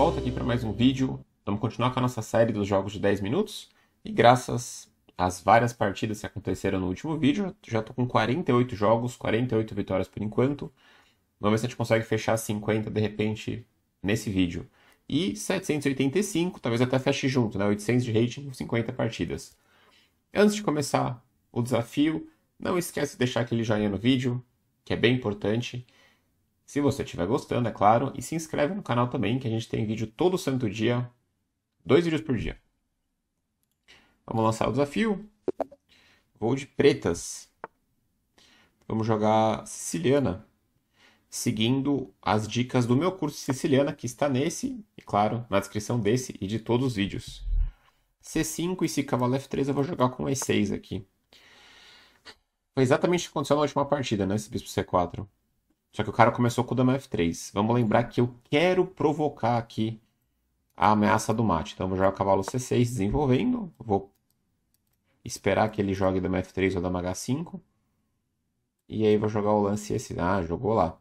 volta aqui para mais um vídeo. Vamos continuar com a nossa série dos jogos de 10 minutos. E graças às várias partidas que aconteceram no último vídeo, já estou com 48 jogos, 48 vitórias por enquanto. Vamos ver se a gente consegue fechar 50 de repente nesse vídeo. E 785, talvez até feche junto, né? 800 de rating 50 partidas. Antes de começar o desafio, não esquece de deixar aquele joinha no vídeo, que é bem importante. Se você estiver gostando, é claro, e se inscreve no canal também, que a gente tem vídeo todo santo dia, dois vídeos por dia. Vamos lançar o desafio. Vou de pretas. Vamos jogar siciliana, seguindo as dicas do meu curso siciliana, que está nesse, e claro, na descrição desse e de todos os vídeos. C5 e se cavalo F3 eu vou jogar com E6 aqui. Foi exatamente o que aconteceu na última partida, né? Esse bispo C4. Só que o cara começou com o dama f3. Vamos lembrar que eu quero provocar aqui a ameaça do mate. Então, eu vou jogar o cavalo c6 desenvolvendo. Vou esperar que ele jogue dama f3 ou dama h5. E aí, vou jogar o lance esse. Ah, jogou lá.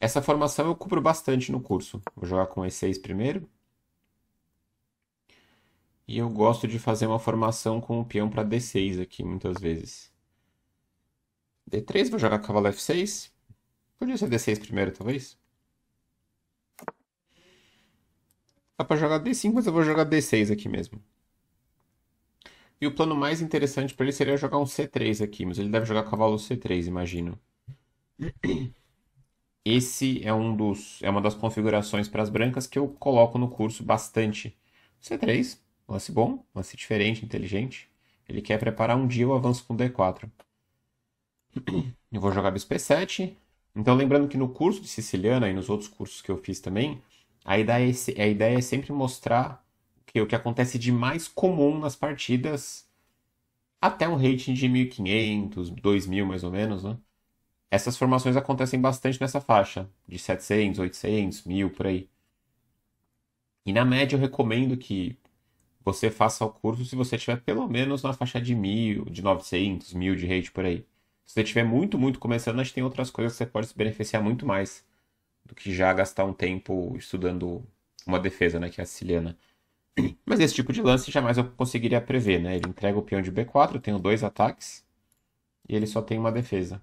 Essa formação eu cubro bastante no curso. Vou jogar com e6 primeiro. E eu gosto de fazer uma formação com o peão para d6 aqui, muitas vezes. d3, vou jogar cavalo f6. Podia ser D6 primeiro, talvez. Dá pra jogar D5, mas eu vou jogar D6 aqui mesmo. E o plano mais interessante para ele seria jogar um C3 aqui, mas ele deve jogar cavalo C3, imagino. Esse é um dos é uma das configurações para as brancas que eu coloco no curso bastante. C3, lance bom, lance diferente, inteligente. Ele quer preparar um dia o avanço com D4. Eu vou jogar bispo 7 então, lembrando que no curso de siciliana e nos outros cursos que eu fiz também, a ideia é, a ideia é sempre mostrar que, o que acontece de mais comum nas partidas até um rating de 1500, 2000 mais ou menos, né? Essas formações acontecem bastante nessa faixa, de 700, 800, 1000 por aí. E na média eu recomendo que você faça o curso se você tiver pelo menos na faixa de 1000, de 900, 1000 de rate por aí. Se você tiver muito, muito começando, a gente tem outras coisas que você pode se beneficiar muito mais do que já gastar um tempo estudando uma defesa, né, que é a siciliana. Mas esse tipo de lance jamais eu conseguiria prever, né? Ele entrega o peão de B4, eu tenho dois ataques e ele só tem uma defesa.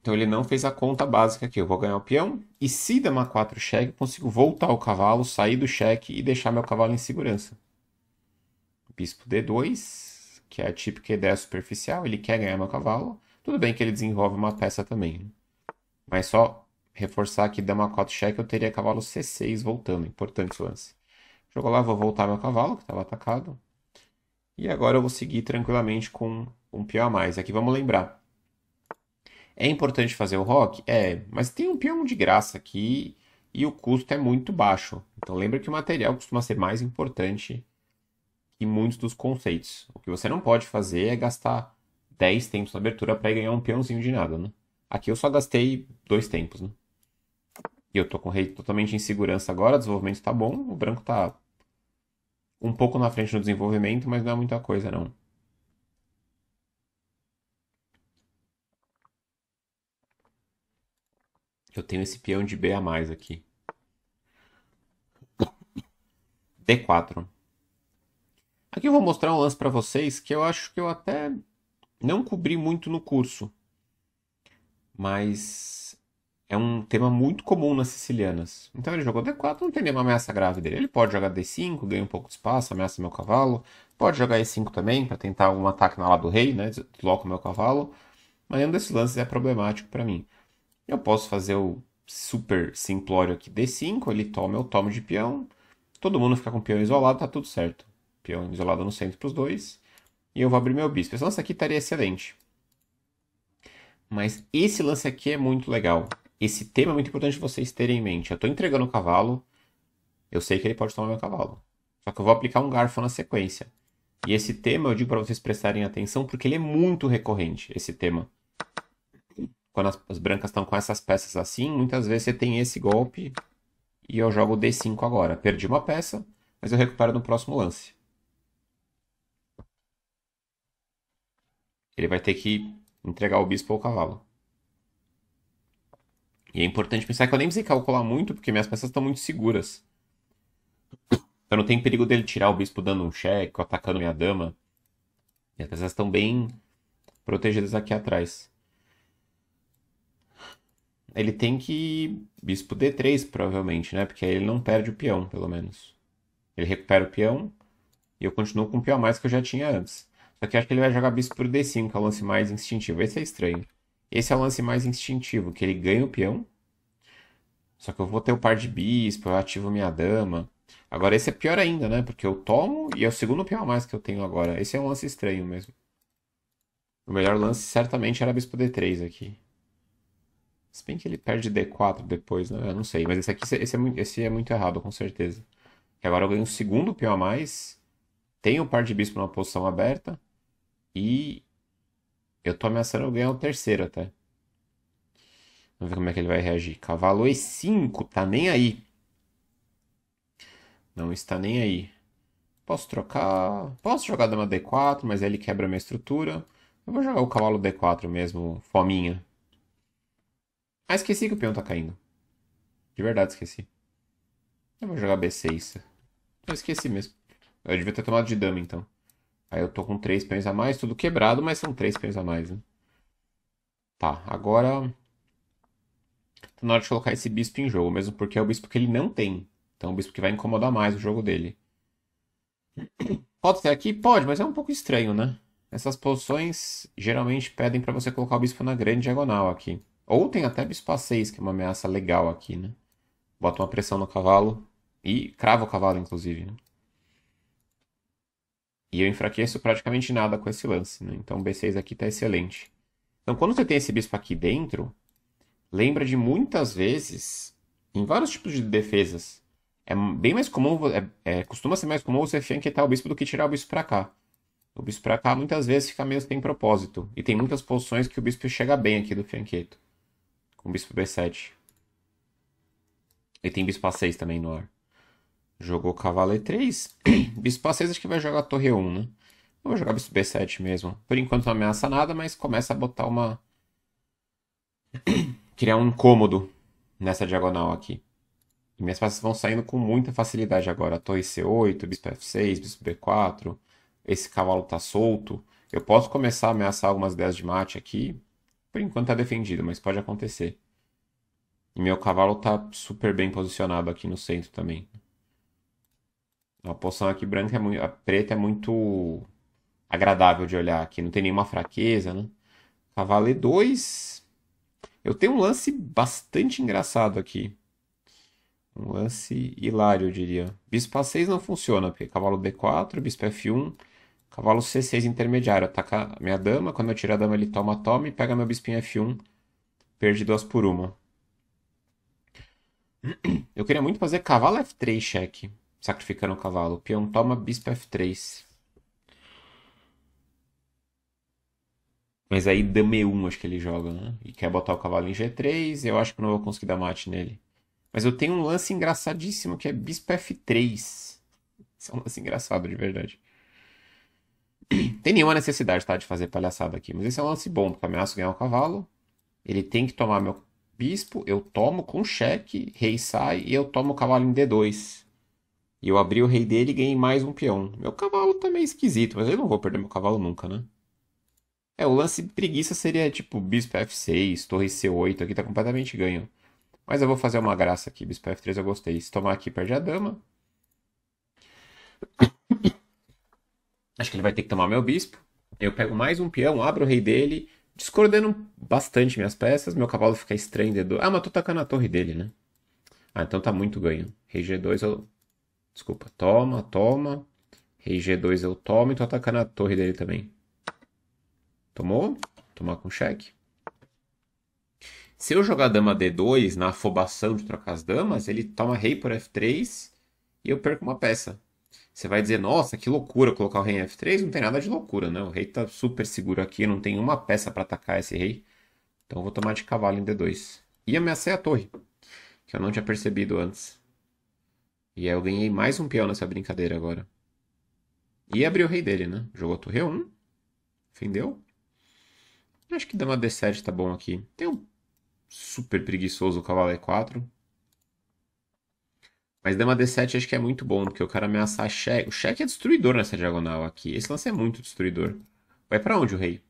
Então ele não fez a conta básica aqui. Eu vou ganhar o peão e se dama 4 cheque, eu consigo voltar o cavalo, sair do cheque e deixar meu cavalo em segurança. Bispo D2, que é a típica ideia superficial, ele quer ganhar meu cavalo, tudo bem que ele desenvolve uma peça também. Né? Mas só reforçar que dama cota cheque, eu teria cavalo C6 voltando, importante lance. Jogou lá, vou voltar meu cavalo, que estava atacado. E agora eu vou seguir tranquilamente com um peão a mais. Aqui vamos lembrar. É importante fazer o rock? É, mas tem um peão de graça aqui e o custo é muito baixo. Então lembra que o material costuma ser mais importante e muitos dos conceitos. O que você não pode fazer é gastar 10 tempos na abertura para ganhar um peãozinho de nada, né? Aqui eu só gastei dois tempos, né? E eu tô com o rei totalmente em segurança agora, o desenvolvimento está bom, o branco está um pouco na frente no desenvolvimento, mas não é muita coisa não. Eu tenho esse peão de B a mais aqui. D4. Aqui eu vou mostrar um lance para vocês que eu acho que eu até não cobri muito no curso, mas é um tema muito comum nas sicilianas. Então ele jogou D4, não tem nenhuma ameaça grave dele. Ele pode jogar D5, ganha um pouco de espaço, ameaça meu cavalo. Pode jogar E5 também, para tentar algum ataque na ala do rei, né? Desloca o meu cavalo. Mas nenhum desses lances é problemático para mim. Eu posso fazer o super simplório aqui D5, ele toma, eu tomo de peão. Todo mundo fica com o peão isolado, tá tudo certo peão isolado no centro para os dois. E eu vou abrir meu bispo. Esse lance aqui estaria excelente. Mas esse lance aqui é muito legal. Esse tema é muito importante vocês terem em mente. Eu estou entregando o cavalo. Eu sei que ele pode tomar meu cavalo. Só que eu vou aplicar um garfo na sequência. E esse tema eu digo para vocês prestarem atenção porque ele é muito recorrente, esse tema. Quando as, as brancas estão com essas peças assim, muitas vezes você tem esse golpe e eu jogo D5 agora. Perdi uma peça, mas eu recupero no próximo lance. ele vai ter que entregar o bispo ou o cavalo. E é importante pensar que eu nem precisei calcular muito, porque minhas peças estão muito seguras. Então não tem perigo dele tirar o bispo dando um cheque, atacando minha dama. Minhas peças estão bem protegidas aqui atrás. Ele tem que bispo d3, provavelmente, né? Porque aí ele não perde o peão, pelo menos. Ele recupera o peão e eu continuo com o peão a mais que eu já tinha antes. Só que eu acho que ele vai jogar bispo por D5, que é o lance mais instintivo. Esse é estranho. Esse é o lance mais instintivo, que ele ganha o peão. Só que eu vou ter o par de bispo, eu ativo minha dama. Agora esse é pior ainda, né? Porque eu tomo e é o segundo peão a mais que eu tenho agora. Esse é um lance estranho mesmo. O melhor lance certamente era bispo D3 aqui. Se bem que ele perde D4 depois, né? Eu não sei, mas esse aqui esse é, esse é muito errado, com certeza. Que agora eu ganho o segundo peão a mais. Tenho o par de bispo numa posição aberta. E eu tô ameaçando ganhar o terceiro até. Vamos ver como é que ele vai reagir. Cavalo E5, tá nem aí. Não está nem aí. Posso trocar... Posso jogar dama D4, mas aí ele quebra minha estrutura. Eu vou jogar o cavalo D4 mesmo, fominha. Ah, esqueci que o peão tá caindo. De verdade, esqueci. Eu vou jogar B6. Eu esqueci mesmo. Eu devia ter tomado de dama, então. Aí eu tô com três peões a mais, tudo quebrado, mas são três peões a mais, né? Tá, agora... Tá na hora de colocar esse bispo em jogo, mesmo porque é o bispo que ele não tem. Então é o bispo que vai incomodar mais o jogo dele. Pode ser aqui? Pode, mas é um pouco estranho, né? Essas posições geralmente pedem para você colocar o bispo na grande diagonal aqui. Ou tem até bispo A6, que é uma ameaça legal aqui, né? Bota uma pressão no cavalo e crava o cavalo, inclusive, né? E eu enfraqueço praticamente nada com esse lance, né? Então B6 aqui está excelente. Então quando você tem esse bispo aqui dentro, lembra de muitas vezes, em vários tipos de defesas, é bem mais comum, é, é costuma ser mais comum você fianquetar o bispo do que tirar o bispo para cá. O bispo para cá muitas vezes fica meio sem propósito. E tem muitas posições que o bispo chega bem aqui do fianqueto. Com o bispo B7. E tem bispo A6 também no ar. Jogou cavalo e3. bispo a6 acho que vai jogar torre 1, né? Eu vou jogar bispo b7 mesmo. Por enquanto não ameaça nada, mas começa a botar uma... Criar um incômodo nessa diagonal aqui. E minhas peças vão saindo com muita facilidade agora. Torre c8, bispo f6, bispo b4. Esse cavalo tá solto. Eu posso começar a ameaçar algumas ideias de mate aqui. Por enquanto tá defendido, mas pode acontecer. E meu cavalo tá super bem posicionado aqui no centro também. Uma poção aqui branca é muito. A preta é muito agradável de olhar aqui. Não tem nenhuma fraqueza, né? e 2. Eu tenho um lance bastante engraçado aqui. Um lance hilário, eu diria. Bispo A6 não funciona, porque cavalo D4, bispo F1, cavalo C6 intermediário. Ataca a minha dama, quando eu tiro a dama ele toma, toma e pega meu bispinho F1. Perdi duas por uma. Eu queria muito fazer cavalo F3 cheque sacrificando o cavalo. O peão toma bispo f3. Mas aí dame 1 acho que ele joga, né? E quer botar o cavalo em g3, eu acho que não vou conseguir dar mate nele. Mas eu tenho um lance engraçadíssimo que é bispo f3. Isso é um lance engraçado, de verdade. Tem nenhuma necessidade, tá, de fazer palhaçada aqui. Mas esse é um lance bom, porque ameaço ganhar o cavalo. Ele tem que tomar meu bispo, eu tomo com cheque, rei sai e eu tomo o cavalo em d2. E eu abri o rei dele e ganhei mais um peão. Meu cavalo tá meio esquisito, mas eu não vou perder meu cavalo nunca, né? É, o lance preguiça seria tipo bispo f6, torre c8, aqui tá completamente ganho. Mas eu vou fazer uma graça aqui, bispo f3 eu gostei. Se tomar aqui, perde a dama. Acho que ele vai ter que tomar meu bispo. Eu pego mais um peão, abro o rei dele, discordando bastante minhas peças. Meu cavalo fica estranho, Ah, mas tô tacando a torre dele, né? Ah, então tá muito ganho. Rei g2 eu Desculpa, toma, toma. Rei G2 eu tomo e tô atacando a torre dele também. Tomou? Tomar com cheque. Se eu jogar dama D2 na afobação de trocar as damas, ele toma rei por F3 e eu perco uma peça. Você vai dizer, nossa, que loucura colocar o rei em F3. Não tem nada de loucura, né? O rei tá super seguro aqui, não tem uma peça para atacar esse rei. Então eu vou tomar de cavalo em D2. E ameacei a torre, que eu não tinha percebido antes. E aí eu ganhei mais um peão nessa brincadeira agora. E abriu o rei dele, né? Jogou a torre 1. Fendeu. Acho que dama D7 tá bom aqui. Tem um super preguiçoso cavalo E4. Mas dama D7 acho que é muito bom, porque o cara ameaçar cheque. O cheque é destruidor nessa diagonal aqui. Esse lance é muito destruidor. Vai para onde o rei?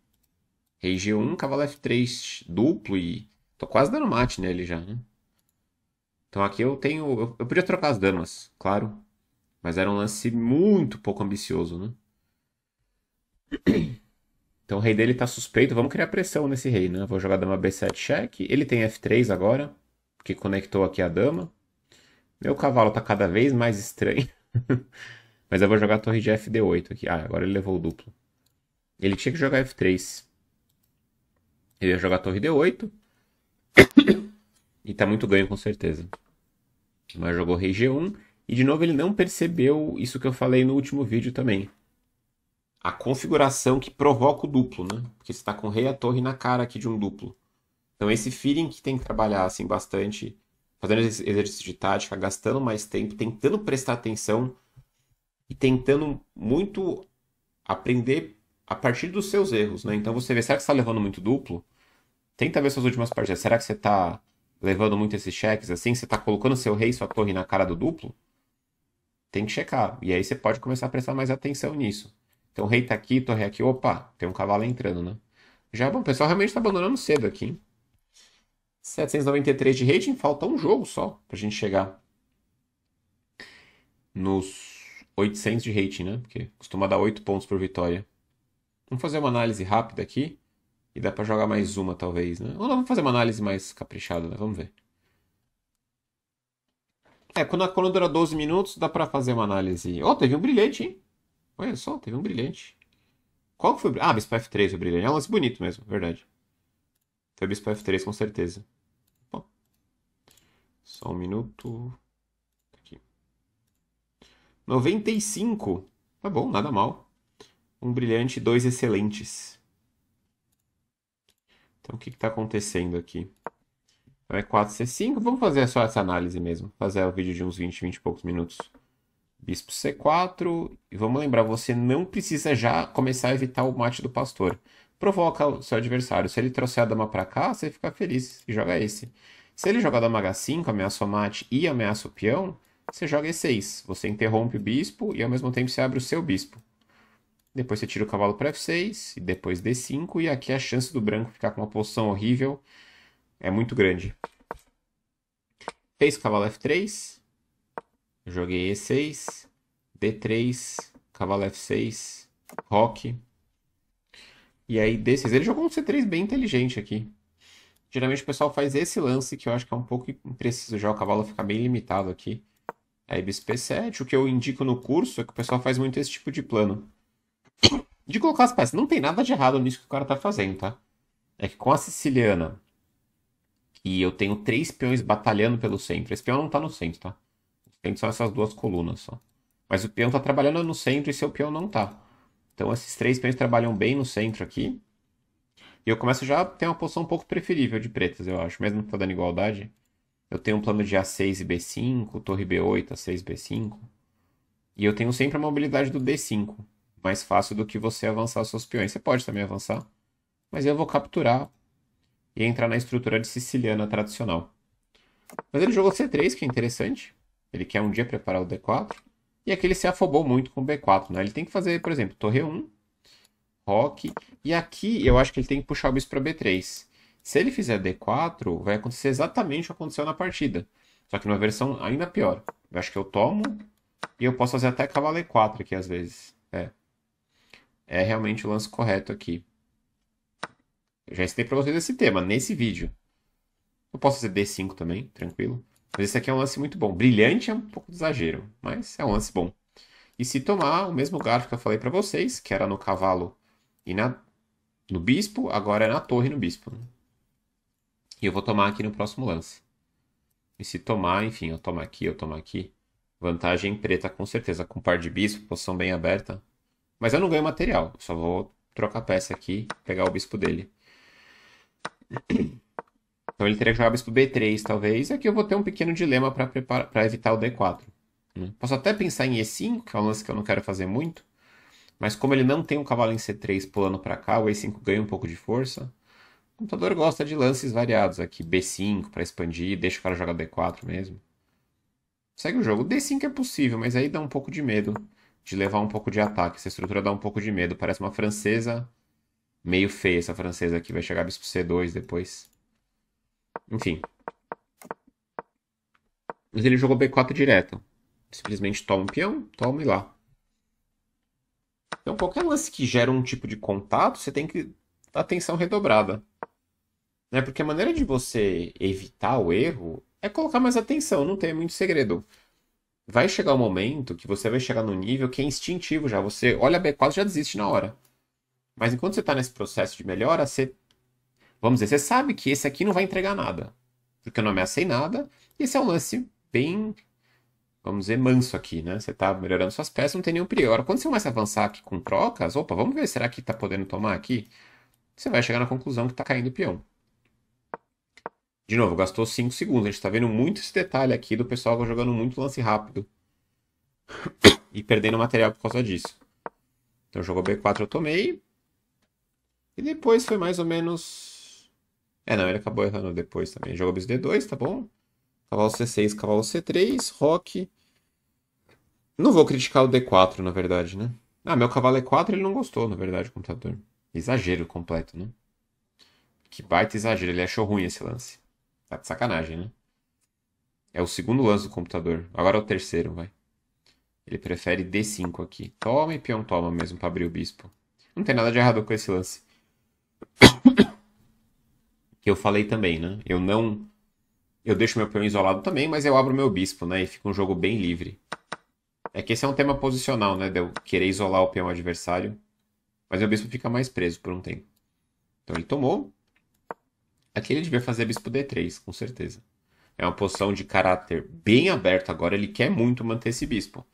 Rei G1, cavalo F3 duplo e... Tô quase dando mate nele já, né? Então aqui eu tenho. Eu, podia trocar as damas, claro. Mas era um lance muito pouco ambicioso, né? Então o rei dele tá suspeito. Vamos criar pressão nesse rei, né? Vou jogar dama B7 check. Ele tem F3 agora, que conectou aqui a dama. Meu cavalo tá cada vez mais estranho. Mas eu vou jogar a torre de FD8 aqui. Ah, agora ele levou o duplo. Ele tinha que jogar F3. Ele ia jogar a torre D8. E tá muito ganho com certeza. Mas jogou rei G1. E de novo ele não percebeu isso que eu falei no último vídeo também. A configuração que provoca o duplo, né? Porque você tá com o rei e a torre na cara aqui de um duplo. Então esse feeling que tem que trabalhar assim bastante, fazendo exercício de tática, gastando mais tempo, tentando prestar atenção e tentando muito aprender a partir dos seus erros, né? Então você vê, será que você está levando muito duplo? Tenta ver suas últimas partidas. Será que você está levando muito esses cheques assim, você está colocando seu rei e sua torre na cara do duplo, tem que checar. E aí você pode começar a prestar mais atenção nisso. Então rei tá aqui, torre aqui, opa, tem um cavalo entrando, né? Já, bom, o pessoal realmente está abandonando cedo aqui, hein? 793 de rating, falta um jogo só pra gente chegar nos 800 de rating, né? Porque costuma dar 8 pontos por vitória. Vamos fazer uma análise rápida aqui. E dá para jogar mais uma, talvez, né? Ou não, vamos fazer uma análise mais caprichada, né? Vamos ver. É, quando a coluna dura 12 minutos, dá para fazer uma análise. Oh, teve um brilhante, hein? Olha só, teve um brilhante. Qual que foi o brilhante? Ah, Bispo F3 o brilhante. É um lance bonito mesmo, verdade. Foi Bispo F3, com certeza. Bom. Só um minuto. Tá aqui. 95. Tá bom, nada mal. Um brilhante, dois excelentes. Então, o que está acontecendo aqui? Então, é 4C5. Vamos fazer só essa análise mesmo. Fazer o vídeo de uns 20, 20 e poucos minutos. Bispo C4. E vamos lembrar, você não precisa já começar a evitar o mate do pastor. Provoca o seu adversário. Se ele trouxer a dama para cá, você fica feliz e joga esse. Se ele jogar dama H5, ameaça o mate e ameaça o peão, você joga E6. Você interrompe o bispo e ao mesmo tempo você abre o seu bispo. Depois você tira o cavalo para F6 e depois D5. E aqui a chance do branco ficar com uma posição horrível é muito grande. Fez cavalo F3. Joguei E6. D3. Cavalo F6. Rock. E aí D6. Ele jogou um C3 bem inteligente aqui. Geralmente o pessoal faz esse lance que eu acho que é um pouco impreciso já. O cavalo fica bem limitado aqui. Aí bisp 7 O que eu indico no curso é que o pessoal faz muito esse tipo de plano. de colocar as peças. Não tem nada de errado nisso que o cara tá fazendo, tá? É que com a siciliana, que eu tenho três peões batalhando pelo centro. Esse peão não tá no centro, tá? O centro são essas duas colunas só. Mas o peão tá trabalhando no centro e seu peão não tá. Então esses três peões trabalham bem no centro aqui. E eu começo já a ter uma posição um pouco preferível de pretas, eu acho. Mesmo que tá dando igualdade. Eu tenho um plano de A6 e B5, torre B8, A6, B5. E eu tenho sempre a mobilidade do D5 mais fácil do que você avançar os seus peões. Você pode também avançar, mas eu vou capturar e entrar na estrutura de siciliana tradicional. Mas ele jogou C3, que é interessante. Ele quer um dia preparar o D4. E aqui ele se afobou muito com o B4. Né? Ele tem que fazer, por exemplo, torre 1, rock. E aqui eu acho que ele tem que puxar o bispo para B3. Se ele fizer D4, vai acontecer exatamente o que aconteceu na partida. Só que numa versão ainda pior. Eu acho que eu tomo e eu posso fazer até cavalo E4 aqui às vezes. É, é realmente o lance correto aqui. Eu já citei para vocês esse tema nesse vídeo. Eu posso fazer D5 também, tranquilo. Mas esse aqui é um lance muito bom. Brilhante é um pouco de exagero, mas é um lance bom. E se tomar o mesmo garfo que eu falei para vocês, que era no cavalo e na, no bispo, agora é na torre e no bispo. Né? E eu vou tomar aqui no próximo lance. E se tomar, enfim, eu tomo aqui, eu tomo aqui. Vantagem preta, com certeza. Com par de bispo, posição bem aberta. Mas eu não ganho material, só vou trocar peça aqui, pegar o bispo dele. Então ele teria que jogar bispo B3, talvez. Aqui eu vou ter um pequeno dilema para evitar o D4. Né? Posso até pensar em E5, que é um lance que eu não quero fazer muito. Mas como ele não tem um cavalo em C3 pulando para cá, o E5 ganha um pouco de força. O computador gosta de lances variados aqui. B5 para expandir, deixa o cara jogar D4 mesmo. Segue o jogo. D5 é possível, mas aí dá um pouco de medo de levar um pouco de ataque. Essa estrutura dá um pouco de medo. Parece uma francesa meio feia essa francesa aqui. Vai chegar bispo C2 depois. Enfim. Mas ele jogou B4 direto. Simplesmente toma um peão, toma e lá. Então qualquer lance que gera um tipo de contato, você tem que dar atenção redobrada. Né? Porque a maneira de você evitar o erro é colocar mais atenção, não tem muito segredo vai chegar um momento que você vai chegar no nível que é instintivo já. Você olha a B4 já desiste na hora. Mas enquanto você está nesse processo de melhora, você. Vamos dizer, você sabe que esse aqui não vai entregar nada. Porque eu não ameacei nada. E esse é um lance bem. Vamos dizer, manso aqui, né? Você está melhorando suas peças, não tem nenhum Agora, Quando você começa a avançar aqui com trocas, opa, vamos ver, será que está podendo tomar aqui? Você vai chegar na conclusão que está caindo o peão. De novo, gastou 5 segundos. A gente está vendo muito esse detalhe aqui do pessoal tá jogando muito lance rápido. E perdendo material por causa disso. Então jogou B4 eu tomei. E depois foi mais ou menos... É, não, ele acabou errando depois também. Jogou bis D2, tá bom? Cavalo C6, cavalo C3, rock. Não vou criticar o D4, na verdade, né? Ah, meu cavalo E4 ele não gostou, na verdade, o computador. Exagero completo, né? Que baita exagero, ele achou ruim esse lance. Tá de sacanagem, né? É o segundo lance do computador. Agora é o terceiro, vai. Ele prefere D5 aqui. Toma e peão toma mesmo para abrir o bispo. Não tem nada de errado com esse lance. que eu falei também, né? Eu não... Eu deixo meu peão isolado também, mas eu abro meu bispo, né? E fica um jogo bem livre. É que esse é um tema posicional, né? De eu querer isolar o peão adversário. Mas meu bispo fica mais preso por um tempo. Então ele tomou. Aqui ele devia fazer bispo D3, com certeza. É uma posição de caráter bem aberto agora, ele quer muito manter esse bispo.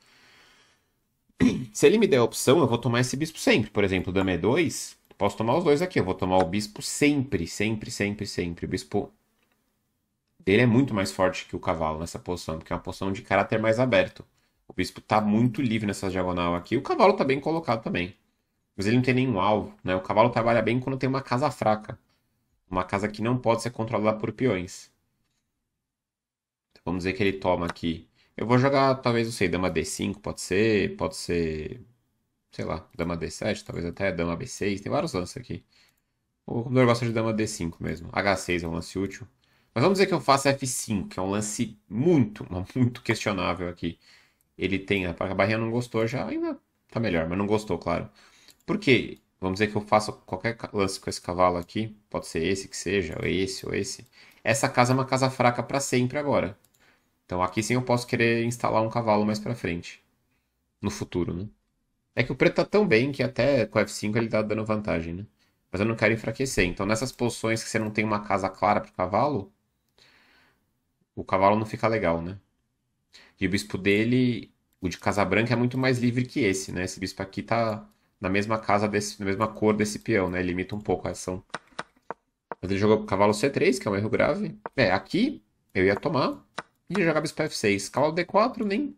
Se ele me der a opção, eu vou tomar esse bispo sempre. Por exemplo, dama E2, é posso tomar os dois aqui. Eu vou tomar o bispo sempre, sempre, sempre, sempre. O bispo dele é muito mais forte que o cavalo nessa posição, porque é uma posição de caráter mais aberto. O bispo está muito livre nessa diagonal aqui. O cavalo está bem colocado também. Mas ele não tem nenhum alvo, né? O cavalo trabalha bem quando tem uma casa fraca. Uma casa que não pode ser controlada por peões. Então, vamos dizer que ele toma aqui. Eu vou jogar, talvez, não sei, dama D5, pode ser, pode ser, sei lá, dama D7, talvez até dama B6, tem vários lances aqui. O computador gosta de dama D5 mesmo. H6 é um lance útil. Mas vamos dizer que eu faço F5, que é um lance muito, muito questionável aqui. Ele tem, a barrinha não gostou já, ainda tá melhor, mas não gostou, claro. Por quê? vamos dizer que eu faço qualquer lance com esse cavalo aqui, pode ser esse que seja, ou esse, ou esse. Essa casa é uma casa fraca para sempre agora. Então aqui sim eu posso querer instalar um cavalo mais para frente. No futuro, né? É que o preto tá tão bem que até com F5 ele tá dando vantagem, né? Mas eu não quero enfraquecer. Então nessas posições que você não tem uma casa clara pro cavalo, o cavalo não fica legal, né? E o bispo dele, o de casa branca é muito mais livre que esse, né? Esse bispo aqui tá na mesma casa, desse, na mesma cor desse peão, né? Limita um pouco a ação. Mas ele jogou cavalo C3, que é um erro grave. É, aqui eu ia tomar e ia jogar bispo F6. Cavalo D4 nem...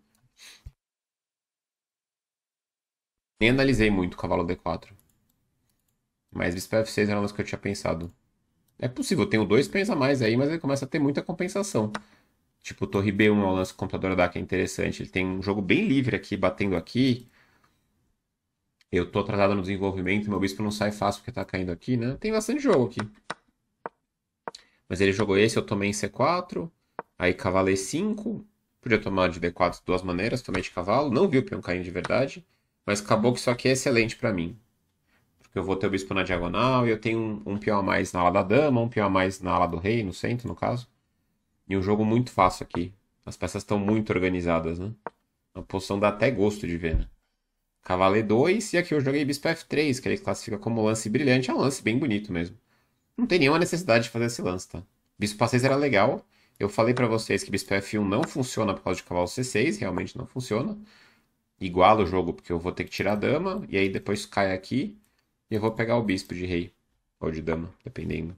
Nem analisei muito o cavalo D4. Mas bispo F6 era uma lance que eu tinha pensado. É possível, tenho dois pens a mais aí, mas ele começa a ter muita compensação. Tipo, torre B1 é um lance computador da que é interessante. Ele tem um jogo bem livre aqui, batendo aqui. Eu estou atrasado no desenvolvimento, meu bispo não sai fácil porque está caindo aqui, né? Tem bastante jogo aqui. Mas ele jogou esse, eu tomei em C4. Aí cavalo E5. Podia tomar de B4 de duas maneiras, tomei de cavalo. Não vi o peão caindo de verdade. Mas acabou que isso aqui é excelente para mim. Porque eu vou ter o bispo na diagonal e eu tenho um, um peão a mais na ala da dama, um peão a mais na ala do rei, no centro, no caso. E um jogo muito fácil aqui. As peças estão muito organizadas, né? A posição dá até gosto de ver, né? Cavaleiro 2, e aqui eu joguei Bispo F3, que ele classifica como lance brilhante. É um lance bem bonito mesmo. Não tem nenhuma necessidade de fazer esse lance, tá? Bispo A6 era legal. Eu falei para vocês que Bispo F1 não funciona por causa de cavalo C6, realmente não funciona. Iguala o jogo, porque eu vou ter que tirar a dama, e aí depois cai aqui, e eu vou pegar o bispo de rei, ou de dama, dependendo.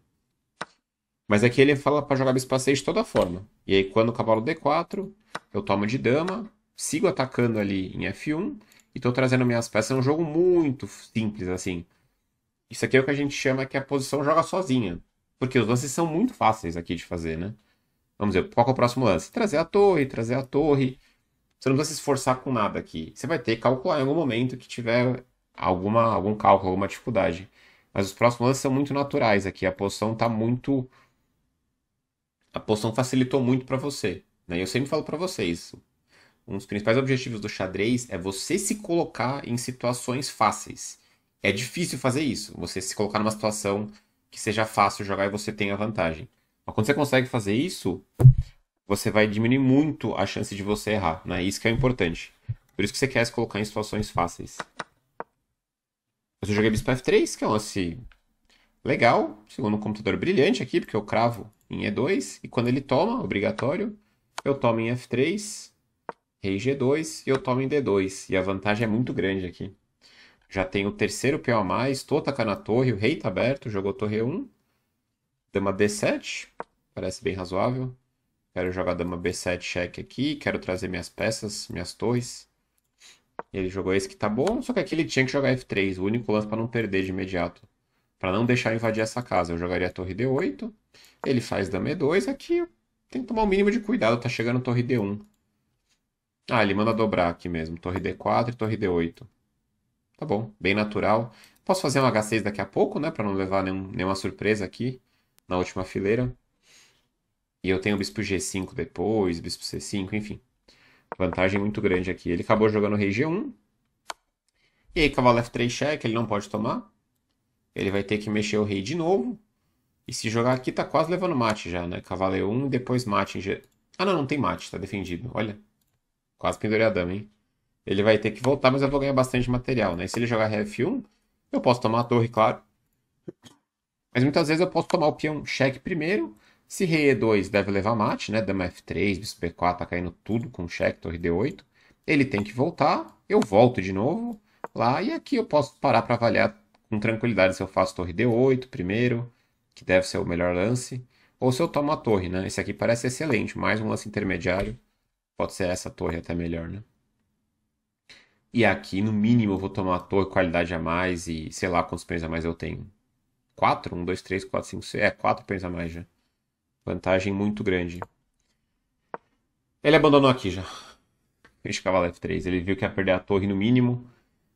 Mas aqui ele fala para jogar bispo A6 de toda forma. E aí quando o cavalo D4, eu tomo de dama, sigo atacando ali em F1, e estou trazendo minhas peças. É um jogo muito simples, assim. Isso aqui é o que a gente chama que a posição joga sozinha. Porque os lances são muito fáceis aqui de fazer, né? Vamos ver, qual é o próximo lance? Trazer a torre, trazer a torre. Você não precisa se esforçar com nada aqui. Você vai ter que calcular em algum momento que tiver alguma, algum cálculo, alguma dificuldade. Mas os próximos lances são muito naturais aqui. A posição está muito. A posição facilitou muito para você. Né? Eu sempre falo para vocês: um dos principais objetivos do xadrez é você se colocar em situações fáceis. É difícil fazer isso, você se colocar numa situação que seja fácil jogar e você tenha vantagem. Mas quando você consegue fazer isso, você vai diminuir muito a chance de você errar, né? Isso que é importante. Por isso que você quer se colocar em situações fáceis. Eu joguei bispo f3, que é um lance legal, segundo um computador brilhante aqui, porque eu cravo em e2, e quando ele toma, obrigatório, eu tomo em f3, rei g2 e eu tomo em d2. E a vantagem é muito grande aqui. Já tenho o terceiro peão a mais, estou atacando a torre, o rei está aberto, jogou torre 1. Dama d7, parece bem razoável. Quero jogar dama b7 cheque aqui, quero trazer minhas peças, minhas torres. Ele jogou esse que tá bom, só que aqui ele tinha que jogar f3, o único lance para não perder de imediato. Para não deixar invadir essa casa, eu jogaria a torre d8. Ele faz dama e2, aqui tem que tomar o mínimo de cuidado, tá chegando a torre d1. Ah, ele manda dobrar aqui mesmo. Torre D4 e torre D8. Tá bom, bem natural. Posso fazer um H6 daqui a pouco, né? Pra não levar nenhum, nenhuma surpresa aqui na última fileira. E eu tenho o bispo G5 depois, bispo C5, enfim. Vantagem muito grande aqui. Ele acabou jogando rei G1. E aí, cavalo F3 cheque, ele não pode tomar. Ele vai ter que mexer o rei de novo. E se jogar aqui, tá quase levando mate já, né? Cavalo E1 depois mate em G... Ah, não, não tem mate, tá defendido. Olha, Quase pendurei a dama, hein? Ele vai ter que voltar, mas eu vou ganhar bastante material, né? E se ele jogar rf 1 eu posso tomar a torre, claro. Mas muitas vezes eu posso tomar o peão cheque primeiro. Se rei E2 deve levar mate, né? Dama F3, bispo B4, tá caindo tudo com cheque, torre D8. Ele tem que voltar, eu volto de novo lá. E aqui eu posso parar para avaliar com tranquilidade se eu faço torre D8 primeiro, que deve ser o melhor lance. Ou se eu tomo a torre, né? Esse aqui parece excelente, mais um lance intermediário. Pode ser essa torre até melhor, né? E aqui, no mínimo, eu vou tomar a torre, qualidade a mais e sei lá quantos pênis a mais eu tenho. 4? 1, 2, 3, 4, 5, 6. É, 4 pênis a mais já. Vantagem muito grande. Ele abandonou aqui já. Peixe cavalo F3. Ele viu que ia perder a torre no mínimo.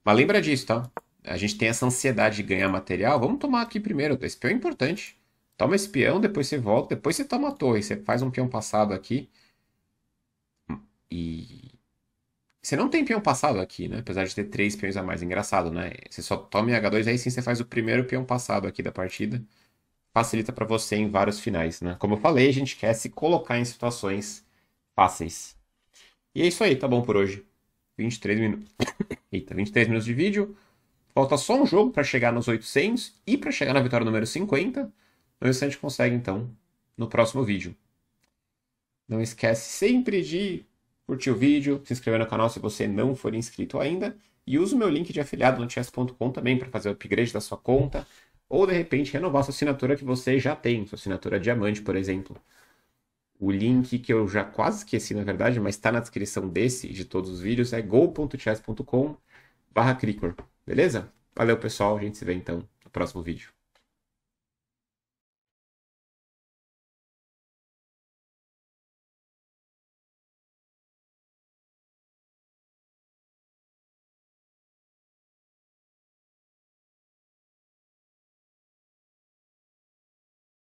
Mas lembra disso, tá? A gente tem essa ansiedade de ganhar material. Vamos tomar aqui primeiro. Esse peão é importante. Toma esse peão, depois você volta, depois você toma a torre. Você faz um peão passado aqui. E. Você não tem peão passado aqui, né? Apesar de ter três peões a mais. Engraçado, né? Você só toma em H2, aí sim você faz o primeiro peão passado aqui da partida. Facilita para você em vários finais, né? Como eu falei, a gente quer se colocar em situações fáceis. E é isso aí, tá bom por hoje. 23 minutos. Eita, 23 minutos de vídeo. Falta só um jogo para chegar nos 800 e para chegar na vitória número 50. a gente consegue, então, no próximo vídeo. Não esquece sempre de curtiu o vídeo, se inscrever no canal se você não for inscrito ainda e use o meu link de afiliado no chess.com também para fazer o upgrade da sua conta ou de repente renovar sua assinatura que você já tem, sua assinatura diamante, por exemplo. O link que eu já quase esqueci, na verdade, mas está na descrição desse e de todos os vídeos, é go.chess.com.br. barra Beleza? Valeu, pessoal. A gente se vê, então, no próximo vídeo.